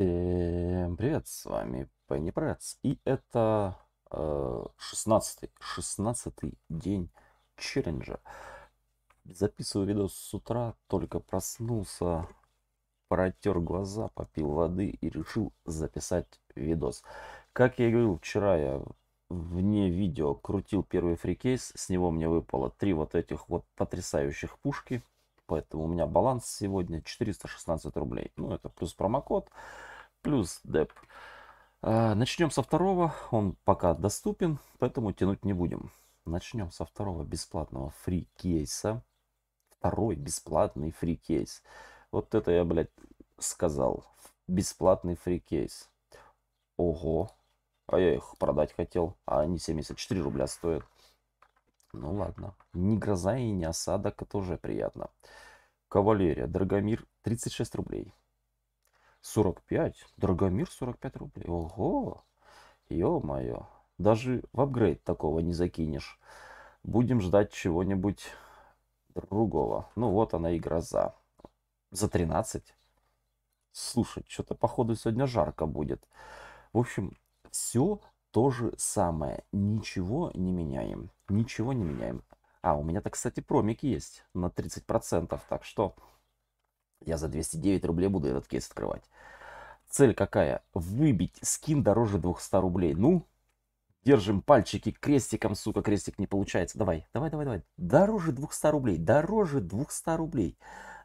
Всем эм, привет, с вами Пенни Прец, и это э, день челленджа. Записываю видос с утра, только проснулся, протер глаза, попил воды и решил записать видос. Как я и говорил, вчера я вне видео крутил первый фрикейс, с него мне выпало три вот этих вот потрясающих пушки, поэтому у меня баланс сегодня 416 рублей. Ну, это плюс промокод плюс деп. А, Начнем со второго, он пока доступен, поэтому тянуть не будем. Начнем со второго бесплатного фрикейса. Второй бесплатный фрикейс. Вот это я, блядь, сказал. Бесплатный фрикейс. Ого. А я их продать хотел, а они 74 рубля стоят. Ну ладно. Ни гроза и ни осадок, это уже приятно. Кавалерия, Драгомир, 36 рублей. 45. Драгомир 45 рублей. Ого. Ё-моё. Даже в апгрейд такого не закинешь. Будем ждать чего-нибудь другого. Ну вот она и гроза. За 13. Слушай, что-то походу сегодня жарко будет. В общем, все то же самое. Ничего не меняем. Ничего не меняем. А, у меня-то, кстати, промик есть на 30%, так что я за 209 рублей буду этот кейс открывать. Цель какая? Выбить скин дороже 200 рублей. Ну, держим пальчики крестиком, сука, крестик не получается. Давай, давай, давай, давай. Дороже 200 рублей, дороже 200 рублей.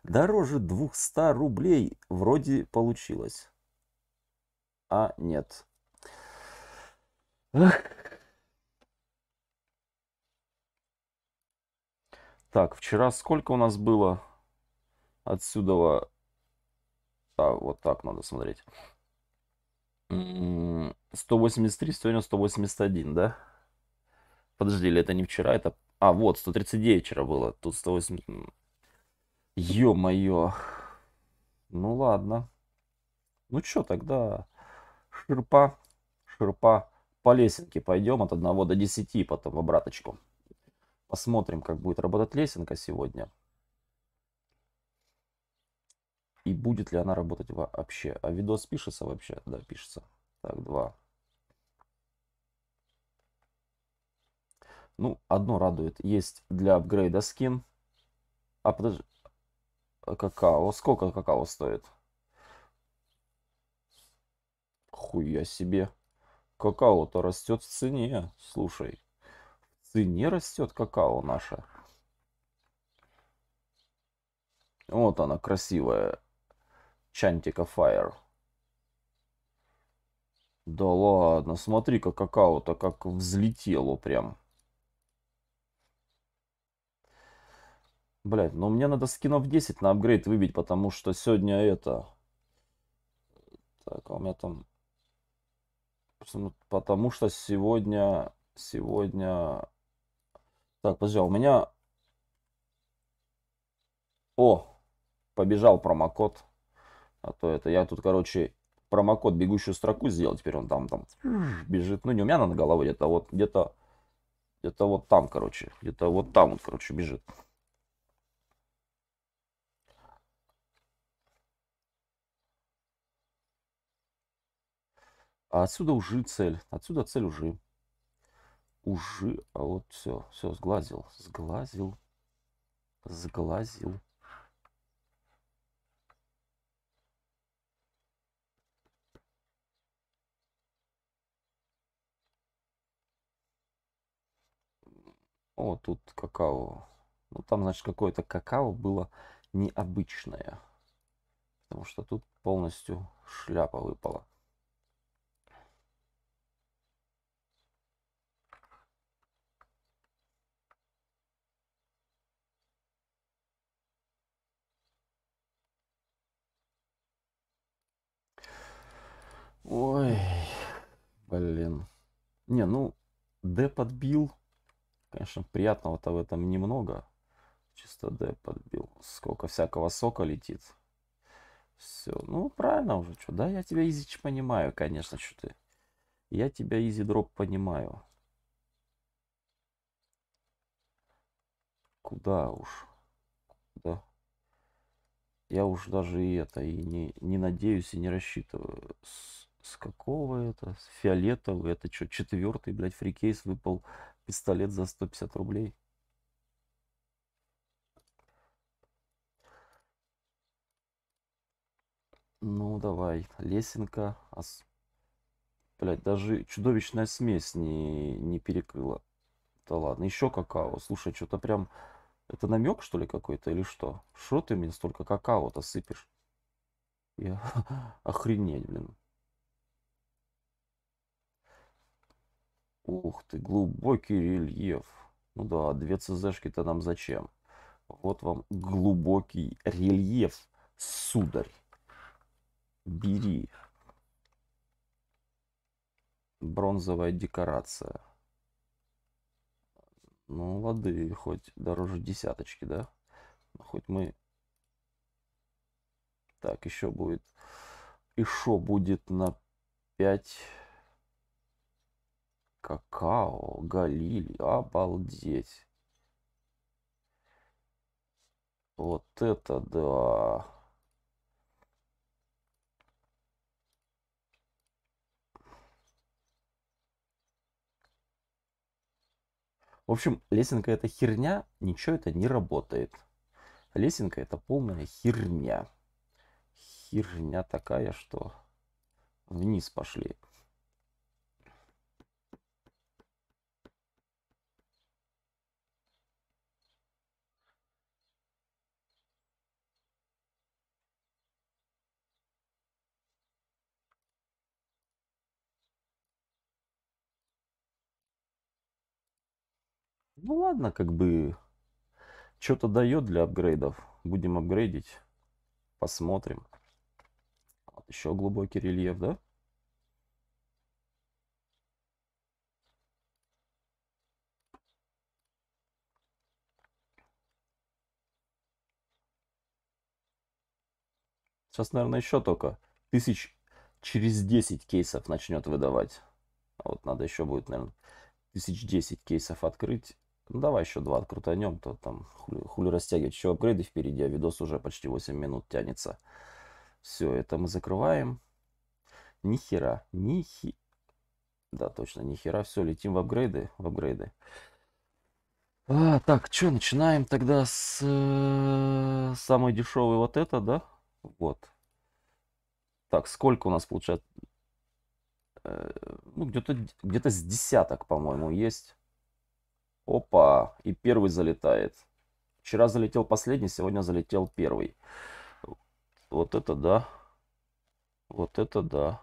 Дороже 200 рублей вроде получилось. А нет. Так, вчера сколько у нас было? Отсюда... А, вот так надо смотреть. 183, сегодня 181, да? Подожди, это не вчера, это... А, вот, 139 вчера было, тут 180... Ё-моё. Ну ладно. Ну чё тогда? Ширпа, ширпа. По лесенке пойдем от 1 до 10, потом в обраточку. Посмотрим, как будет работать лесенка сегодня и будет ли она работать вообще. А видос пишется вообще? Да, пишется. Так, два. Ну, одно радует. Есть для апгрейда скин. А подожди. А какао. Сколько какао стоит? Хуя себе. Какао-то растет в цене. Слушай. В цене растет какао наше. Вот она красивая. Чантика Fire. Да ладно, смотри-ка, какао-то как взлетело прям. Блять, ну мне надо скинов 10 на апгрейд выбить, потому что сегодня это... Так, а у меня там... Ну, потому что сегодня... Сегодня... Так, подожди, а у меня... О, побежал промокод. А то это я тут, короче, промокод бегущую строку сделал, теперь он там, там бежит. Ну, не у меня на головой где-то, а вот где-то, где-то вот там, короче, где-то вот там, вот, короче, бежит. А отсюда уже цель. Отсюда цель уже. Уже. А вот все. Все, сглазил. Сглазил. Сглазил. О, тут какао. Ну, там, значит, какое-то какао было необычное. Потому что тут полностью шляпа выпала. Ой, блин. Не, ну, Д подбил. Конечно, приятного-то в этом немного. Чисто Д подбил. Сколько всякого сока летит. Все. Ну, правильно уже. Что? Да, я тебя изич понимаю, конечно, что ты. Я тебя изи дроп понимаю. Куда уж? да? Я уж даже и это, и не, не надеюсь, и не рассчитываю. С, с какого это? С фиолетового. Это что, четвертый, блядь, фрикейс выпал пистолет за 150 рублей. Ну, давай. Лесенка. Ос... Блять, даже чудовищная смесь не, не перекрыла. Да ладно, еще какао. Слушай, что-то прям... Это намек, что ли, какой-то, или что? Что ты мне столько какао-то сыпешь? Я охренеть, блин. Ух ты, глубокий рельеф. Ну да, две ЦЗшки-то нам зачем? Вот вам глубокий рельеф, сударь. Бери. Бронзовая декорация. Ну, лады, хоть дороже десяточки, да? Ну, хоть мы... Так, еще будет... Еще будет на 5... Какао, Галиль, обалдеть. Вот это да. В общем, лесенка это херня, ничего это не работает. Лесенка это полная херня. Херня такая, что вниз пошли. ну ладно, как бы, что-то дает для апгрейдов. Будем апгрейдить, посмотрим. Вот еще глубокий рельеф, да? Сейчас, наверное, еще только тысяч через 10 кейсов начнет выдавать. А вот надо еще будет, наверное, тысяч 10 кейсов открыть. Ну давай еще два открутанем, то там хули, хули растягивать. Еще апгрейды впереди, а видос уже почти 8 минут тянется. Все, это мы закрываем. Ни хера, ни хи... Да, точно, ни хера. Все, летим в апгрейды, в апгрейды. А, так, что, начинаем тогда с э, самой дешевой вот это, да? Вот. Так, сколько у нас получается? Э, ну, где-то где, -то, где -то с десяток, по-моему, есть. Опа, и первый залетает. Вчера залетел последний, сегодня залетел первый. Вот это да. Вот это да.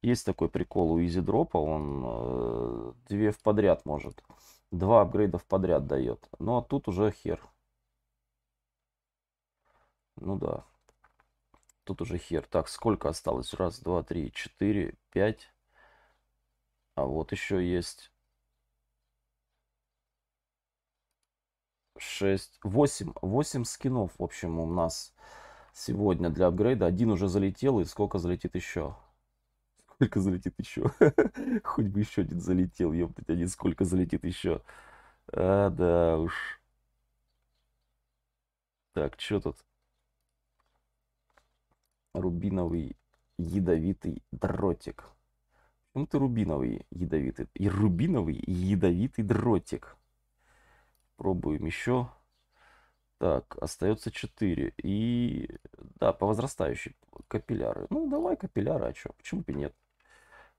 Есть такой прикол у изи дропа, он э, две в подряд может. Два апгрейда в подряд дает. Ну а тут уже хер. Ну да. Тут уже хер. Так, сколько осталось? Раз, два, три, четыре, пять. А вот еще есть 6, 8, 8 скинов, в общем, у нас сегодня для апгрейда. Один уже залетел, и сколько залетит еще? Сколько залетит еще? Хоть бы еще один залетел, ёптать, один сколько залетит еще? А, да уж. Так, что тут? Рубиновый ядовитый дротик. Почему ты рубиновый ядовитый? И рубиновый ядовитый дротик. Пробуем еще. Так, остается 4. И да, по возрастающей капилляры. Ну, давай капилляры, а что? Почему бы и нет?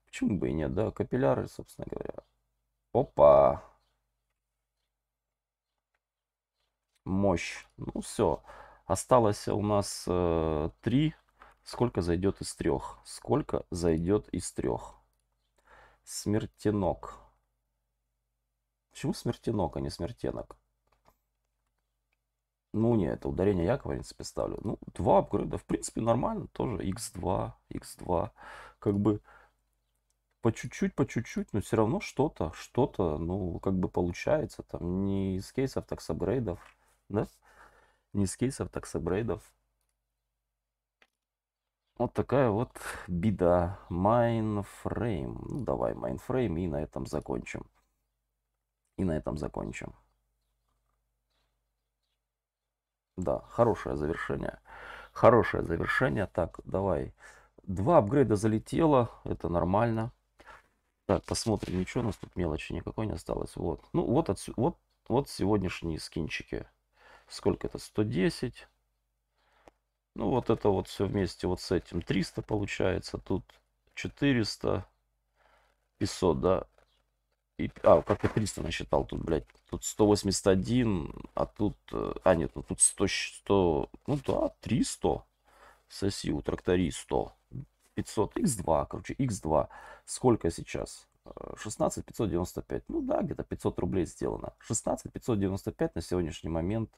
Почему бы и нет, да? Капилляры, собственно говоря. Опа! Мощь. Ну, все. Осталось у нас э, 3. Сколько зайдет из трех? Сколько зайдет из трех? Смертенок. Почему смертенок, а не смертенок? Ну, не, это ударение я, в принципе, ставлю. Ну, два апгрейда, в принципе, нормально. Тоже x2, x2. Как бы по чуть-чуть, по чуть-чуть, но все равно что-то, что-то, ну, как бы получается. Там не из кейсов, так с апгрейдов, да? Не из кейсов, так с апгрейдов. Вот такая вот беда. Майнфрейм. Ну, давай, майнфрейм, и на этом закончим. И на этом закончим. Да, хорошее завершение. Хорошее завершение. Так, давай. Два апгрейда залетело. Это нормально. Так, посмотрим. Ничего у нас тут мелочи никакой не осталось. Вот. Ну, вот, отсю... вот, вот сегодняшние скинчики. Сколько это? 110. Ну, вот это вот все вместе вот с этим. 300 получается. Тут 400. 500, да. И, а, как я 300 насчитал тут, блядь. Тут 181, а тут... Э, а, нет, ну тут 100... 100 ну да, 300. Соси у трактори 100. 500, x2, короче, x2. Сколько сейчас? 16 э, 595. Ну да, где-то 500 рублей сделано. 16 595 на сегодняшний момент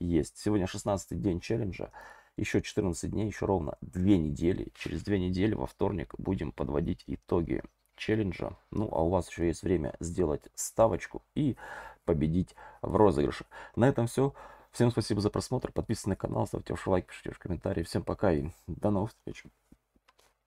есть. Сегодня 16 день челленджа. Еще 14 дней, еще ровно 2 недели. Через 2 недели во вторник будем подводить итоги челленджа. Ну, а у вас еще есть время сделать ставочку и победить в розыгрыше. На этом все. Всем спасибо за просмотр. Подписывайтесь на канал, ставьте ваши лайки, пишите ваши комментарии. Всем пока и до новых встреч.